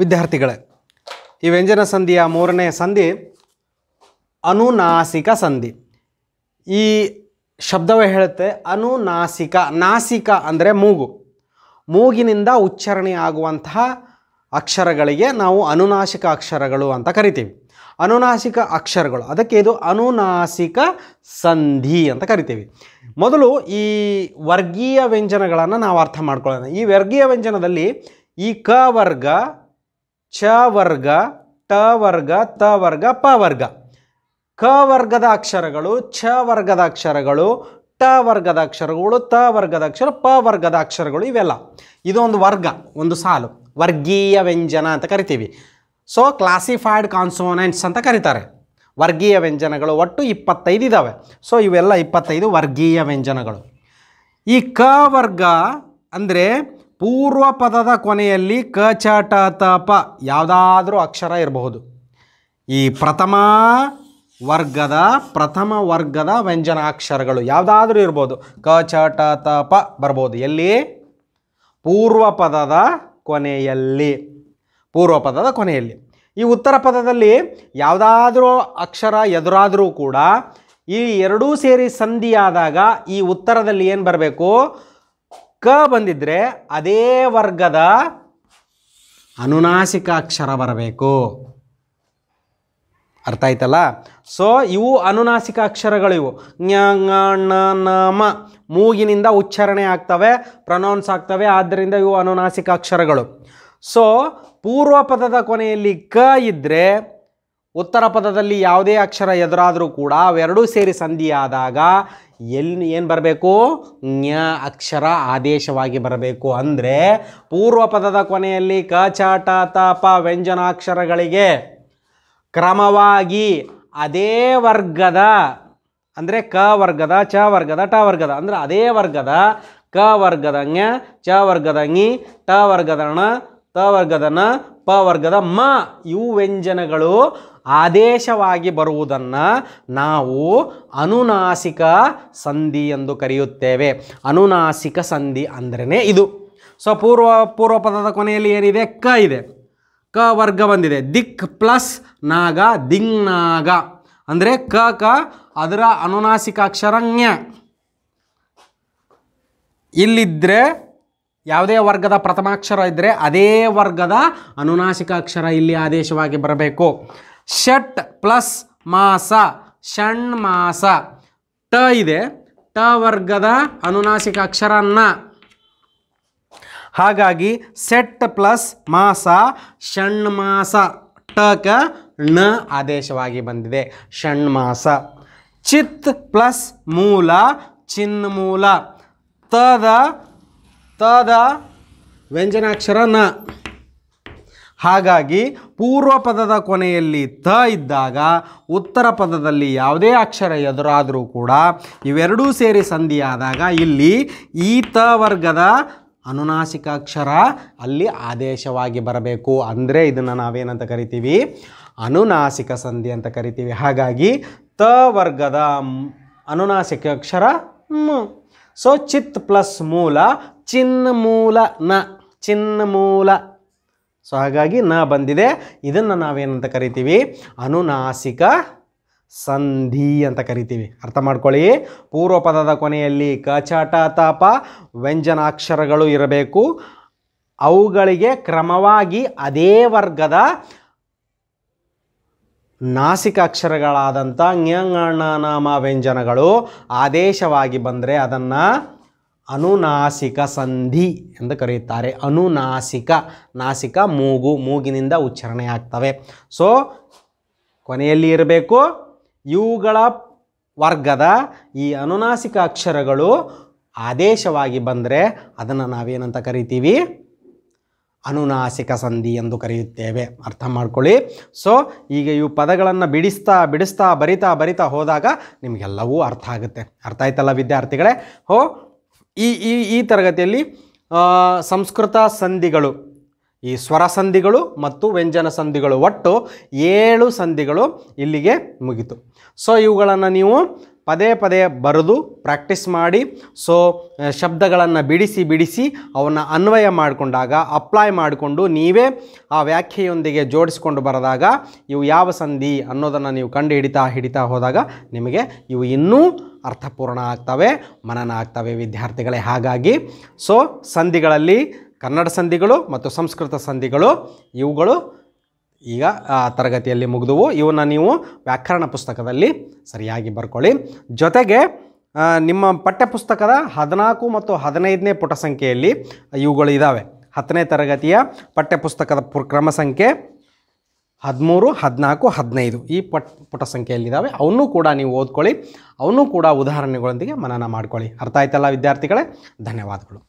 ವಿದ್ಯಾರ್ಥಿಗಳೇ ಈ ವ್ಯಂಜನ ಸಂಧಿಯ ಮೂರನೇ ಸಂಧಿ ಅನುನಾಸಿಕ ಸಂಧಿ ಈ ಶಬ್ದವೇ ಹೇಳುತ್ತೆ ಅನುನಾಸಿಕ ನಾಸಿಕ ಅಂದರೆ ಮೂಗು ಮೂಗಿನಿಂದ ಉಚ್ಚಾರಣೆ ಆಗುವಂತಹ ಅಕ್ಷರಗಳಿಗೆ ನಾವು ಅನುನಾಸಿಕ ಅಕ್ಷರಗಳು ಅಂತ ಕರಿತೀವಿ ಅನುನಾಸಿಕ ಅಕ್ಷರಗಳು ಅದಕ್ಕೆ ಇದು ಅನುನಾಸಿಕ ಸಂಧಿ ಅಂತ ಕರಿತೀವಿ ಮೊದಲು ಈ ವರ್ಗೀಯ ವ್ಯಂಜನಗಳನ್ನು ನಾವು ಅರ್ಥ ಮಾಡ್ಕೊಳ್ಳೋಣ ಈ ವರ್ಗೀಯ ವ್ಯಂಜನದಲ್ಲಿ ಈ ಕ ವರ್ಗ ಛ ವರ್ಗ ಟ ವರ್ಗ ತ ವರ್ಗ ಪ ವರ್ಗ ಕ ವರ್ಗದ ಅಕ್ಷರಗಳು ಛ ವರ್ಗದ ಅಕ್ಷರಗಳು ಟ ವರ್ಗದ ಅಕ್ಷರಗಳು ತ ವರ್ಗದ ಅಕ್ಷರ ಪ ವರ್ಗದ ಅಕ್ಷರಗಳು ಇವೆಲ್ಲ ಇದೊಂದು ವರ್ಗ ಒಂದು ಸಾಲು ವರ್ಗೀಯ ವ್ಯಂಜನ ಅಂತ ಕರಿತೀವಿ ಸೊ ಕ್ಲಾಸಿಫೈಡ್ ಕಾನ್ಸೋನೆಂಟ್ಸ್ ಅಂತ ಕರೀತಾರೆ ವರ್ಗೀಯ ವ್ಯಂಜನಗಳು ಒಟ್ಟು ಇಪ್ಪತ್ತೈದು ಇದ್ದಾವೆ ಸೊ ಇವೆಲ್ಲ ಇಪ್ಪತ್ತೈದು ವರ್ಗೀಯ ವ್ಯಂಜನಗಳು ಈ ಕ ವರ್ಗ ಅಂದರೆ ಪೂರ್ವ ಪದದ ಕೊನೆಯಲ್ಲಿ ಕ ಚ ಟ ತ ಪ ಯಾವುದಾದ್ರೂ ಅಕ್ಷರ ಇರಬಹುದು ಈ ಪ್ರಥಮ ವರ್ಗದ ಪ್ರಥಮ ವರ್ಗದ ವ್ಯಂಜನಾಕ್ಷರಗಳು ಯಾವುದಾದ್ರೂ ಇರ್ಬೋದು ಕ ಚ ಟ ತ ಪ ಬರ್ಬೋದು ಎಲ್ಲಿ ಪೂರ್ವ ಪದದ ಕೊನೆಯಲ್ಲಿ ಪೂರ್ವ ಪದದ ಕೊನೆಯಲ್ಲಿ ಈ ಉತ್ತರ ಪದದಲ್ಲಿ ಯಾವುದಾದ್ರೂ ಅಕ್ಷರ ಎದುರಾದರೂ ಕೂಡ ಈ ಎರಡೂ ಸೇರಿ ಸಂಧಿಯಾದಾಗ ಈ ಉತ್ತರದಲ್ಲಿ ಏನು ಬರಬೇಕು ಕ ಬಂದಿದ್ದರೆ ಅದೇ ವರ್ಗದ ಅನುನಾಸಿಕ ಅಕ್ಷರ ಬರಬೇಕು ಅರ್ಥ ಆಯ್ತಲ್ಲ ಸೊ ಇವು ಅನುನಾಸಿಕ ಅಕ್ಷರಗಳಿವು ಮ ಮೂಗಿನಿಂದ ಉಚ್ಚಾರಣೆ ಆಗ್ತವೆ ಪ್ರನೌನ್ಸ್ ಆಗ್ತವೆ ಆದ್ದರಿಂದ ಇವು ಅನುನಾಸಿಕ ಅಕ್ಷರಗಳು ಸೊ ಪೂರ್ವ ಪದದ ಕೊನೆಯಲ್ಲಿ ಕ ಇದ್ದರೆ ಉತ್ತರ ಪದದಲ್ಲಿ ಯಾವುದೇ ಅಕ್ಷರ ಎದುರಾದರೂ ಕೂಡ ಅವೆರಡೂ ಸೇರಿ ಸಂಧಿಯಾದಾಗ ಎಲ್ಲಿ ಏನು ಬರಬೇಕು ಞ ಅಕ್ಷರ ಆದೇಶವಾಗಿ ಬರಬೇಕು ಅಂದರೆ ಪೂರ್ವ ಪದದ ಕೊನೆಯಲ್ಲಿ ಕ ಚ ಟ ತಾಪ ವ್ಯಂಜನಾಕ್ಷರಗಳಿಗೆ ಕ್ರಮವಾಗಿ ಅದೇ ವರ್ಗದ ಅಂದರೆ ಕ ವರ್ಗದ ಚ ವರ್ಗದ ಟ ವರ್ಗದ ಅಂದರೆ ಅದೇ ವರ್ಗದ ಕ ವರ್ಗದ ಞ ಚ ವರ್ಗದ ಞಿ ಟ ವರ್ಗದ ಣ ತ ವರ್ಗದ ನ ಪ ವರ್ಗದ ಮ ಇವು ವ್ಯಂಜನಗಳು ಆದೇಶವಾಗಿ ಬರುವುದನ್ನು ನಾವು ಅನುನಾಸಿಕ ಸಂಧಿ ಎಂದು ಕರೆಯುತ್ತೇವೆ ಅನುನಾಸಿಕ ಸಂಧಿ ಅಂದ್ರೇ ಇದು ಸೊ ಪೂರ್ವ ಪೂರ್ವ ಪದದ ಕೊನೆಯಲ್ಲಿ ಏನಿದೆ ಕ ಇದೆ ಕ ವರ್ಗ ಬಂದಿದೆ ದಿಕ್ ಪ್ಲಸ್ ನಾಗ ದಿಂಗ್ ನಾಗ ಅಂದರೆ ಕ ಕ ಅದರ ಅನುನಾಸಿಕ ಅಕ್ಷರಜ್ಞ ಇಲ್ಲಿದ್ದರೆ ಯಾವುದೇ ವರ್ಗದ ಪ್ರಥಮಾಕ್ಷರ ಇದ್ದರೆ ಅದೇ ವರ್ಗದ ಅನುನಾಸಿಕ ಅಕ್ಷರ ಇಲ್ಲಿ ಆದೇಶವಾಗಿ ಬರಬೇಕು ಷಟ್ ಪ್ಲಸ್ ಮಾಸ ಷಣ್ಮಾಸ ಟ ಇದೆ ಟ ವರ್ಗದ ಅನುನಾಸಿಕ ಅಕ್ಷರ ಹಾಗಾಗಿ ಸೆಟ್ ಪ್ಲಸ್ ಮಾಸ ಷಣ್ಮಾಸ ಟಕ ಣ ಆದೇಶವಾಗಿ ಬಂದಿದೆ ಷಣ್ಮಾಸ ಚಿತ್ ಪ್ಲಸ್ ಮೂಲ ಚಿನ್ಮೂಲ ತದ ತದ ವ್ಯಂಜನಾಕ್ಷರ ನ ಹಾಗಾಗಿ ಪೂರ್ವ ಪದದ ಕೊನೆಯಲ್ಲಿ ತ ಇದ್ದಾಗ ಉತ್ತರ ಪದದಲ್ಲಿ ಯಾವುದೇ ಅಕ್ಷರ ಎದುರಾದರೂ ಕೂಡ ಇವೆರಡೂ ಸೇರಿ ಸಂಧಿಯಾದಾಗ ಇಲ್ಲಿ ಈ ತ ವರ್ಗದ ಅನುನಾಸಿಕ ಅಕ್ಷರ ಅಲ್ಲಿ ಆದೇಶವಾಗಿ ಬರಬೇಕು ಅಂದರೆ ಇದನ್ನು ನಾವೇನಂತ ಕರಿತೀವಿ ಅನುನಾಸಿಕ ಸಂಧಿ ಅಂತ ಕರಿತೀವಿ ಹಾಗಾಗಿ ತ ವರ್ಗದ ಅನುನಾಸಿಕ ಅಕ್ಷರ ಮ ಸೊ ಚಿತ್ ಪ್ಲಸ್ ಮೂಲ ಮೂಲ ನ ಮೂಲ ಸೊ ಹಾಗಾಗಿ ನ ಬಂದಿದೆ ಇದನ್ನು ನಾವೇನಂತ ಕರಿತೀವಿ ಅನುನಾಸಿಕ ಸಂಧಿ ಅಂತ ಕರಿತೀವಿ ಅರ್ಥ ಮಾಡ್ಕೊಳ್ಳಿ ಪೂರ್ವ ಪದದ ಕೊನೆಯಲ್ಲಿ ಕಚಾಟ ತಾಪ ವ್ಯಂಜನಾಕ್ಷರಗಳು ಇರಬೇಕು ಅವುಗಳಿಗೆ ಕ್ರಮವಾಗಿ ಅದೇ ವರ್ಗದ ನಾಸಿಕ ಅಕ್ಷರಗಳಾದಂಥ ಜ್ಞಾನಾಮ ವ್ಯಂಜನಗಳು ಆದೇಶವಾಗಿ ಬಂದರೆ ಅದನ್ನು ಅನುನಾಸಿಕ ಸಂಧಿ ಎಂದು ಕರೆಯುತ್ತಾರೆ ಅನುನಾಸಿಕ ನಾಸಿಕ ಮೂಗು ಮೂಗಿನಿಂದ ಉಚ್ಚಾರಣೆ ಆಗ್ತವೆ ಸೊ ಕೊನೆಯಲ್ಲಿ ಇರಬೇಕು ಇವುಗಳ ವರ್ಗದ ಈ ಅನುನಾಸಿಕ ಅಕ್ಷರಗಳು ಆದೇಶವಾಗಿ ಬಂದರೆ ಅದನ್ನು ನಾವೇನಂತ ಕರಿತೀವಿ ಅನುನಾಸಿಕ ಸಂಧಿ ಎಂದು ಕರೆಯುತ್ತೇವೆ ಅರ್ಥ ಮಾಡ್ಕೊಳ್ಳಿ ಸೊ ಈಗ ಇವು ಪದಗಳನ್ನು ಬಿಡಿಸ್ತಾ ಬಿಡಿಸ್ತಾ ಬರಿತಾ ಬರಿತಾ ಹೋದಾಗ ನಿಮಗೆಲ್ಲವೂ ಅರ್ಥ ಆಗುತ್ತೆ ಅರ್ಥ ಆಯ್ತಲ್ಲ ವಿದ್ಯಾರ್ಥಿಗಳೇ ಹೋ ಈ ಈ ಈ ತರಗತಿಯಲ್ಲಿ ಸಂಸ್ಕೃತ ಸಂಧಿಗಳು ಈ ಸ್ವರ ಸಂಧಿಗಳು ಮತ್ತು ವ್ಯಂಜನ ಸಂಧಿಗಳು ಒಟ್ಟು ಏಳು ಸಂಧಿಗಳು ಇಲ್ಲಿಗೆ ಮುಗಿತು ಸೊ ಇವುಗಳನ್ನು ನೀವು ಪದೇ ಪದೇ ಬರೆದು ಪ್ರಾಕ್ಟೀಸ್ ಮಾಡಿ ಸೊ ಶಬ್ದಗಳನ್ನು ಬಿಡಿಸಿ ಬಿಡಿಸಿ ಅವನ್ನು ಅನ್ವಯ ಮಾಡಿಕೊಂಡಾಗ ಅಪ್ಲೈ ಮಾಡಿಕೊಂಡು ನೀವೇ ಆ ವ್ಯಾಖ್ಯೆಯೊಂದಿಗೆ ಜೋಡಿಸ್ಕೊಂಡು ಬರೆದಾಗ ಇವು ಯಾವ ಸಂಧಿ ಅನ್ನೋದನ್ನು ನೀವು ಕಂಡು ಹಿಡಿತಾ ಹಿಡಿತಾ ಹೋದಾಗ ನಿಮಗೆ ಇವು ಇನ್ನೂ ಅರ್ಥಪೂರ್ಣ ಆಗ್ತವೆ ಮನನ ಆಗ್ತವೆ ವಿದ್ಯಾರ್ಥಿಗಳೇ ಹಾಗಾಗಿ ಸೊ ಸಂಧಿಗಳಲ್ಲಿ ಕನ್ನಡ ಸಂಧಿಗಳು ಮತ್ತು ಸಂಸ್ಕೃತ ಸಂಧಿಗಳು ಇವುಗಳು ಈಗ ತರಗತಿಯಲ್ಲಿ ಮುಗಿದುವು ಇವನ್ನ ನೀವು ವ್ಯಾಕರಣ ಪುಸ್ತಕದಲ್ಲಿ ಸರಿಯಾಗಿ ಬರ್ಕೊಳ್ಳಿ ಜೊತೆಗೆ ನಿಮ್ಮ ಪಠ್ಯಪುಸ್ತಕದ ಹದಿನಾಲ್ಕು ಮತ್ತು ಹದಿನೈದನೇ ಪುಟ ಸಂಖ್ಯೆಯಲ್ಲಿ ಇವುಗಳು ಇದ್ದಾವೆ ಹತ್ತನೇ ತರಗತಿಯ ಪಠ್ಯಪುಸ್ತಕದ ಕ್ರಮ ಸಂಖ್ಯೆ ಹದಿಮೂರು ಹದಿನಾಲ್ಕು ಹದಿನೈದು ಈ ಪಟ್ ಪುಟ ಸಂಖ್ಯೆಯಲ್ಲಿದ್ದಾವೆ ಅವನ್ನೂ ಕೂಡ ನೀವು ಓದ್ಕೊಳ್ಳಿ ಅವನ್ನೂ ಕೂಡ ಉದಾಹರಣೆಗಳೊಂದಿಗೆ ಮನನ ಮಾಡ್ಕೊಳ್ಳಿ ಅರ್ಥ ಆಯ್ತಲ್ಲ ವಿದ್ಯಾರ್ಥಿಗಳೇ ಧನ್ಯವಾದಗಳು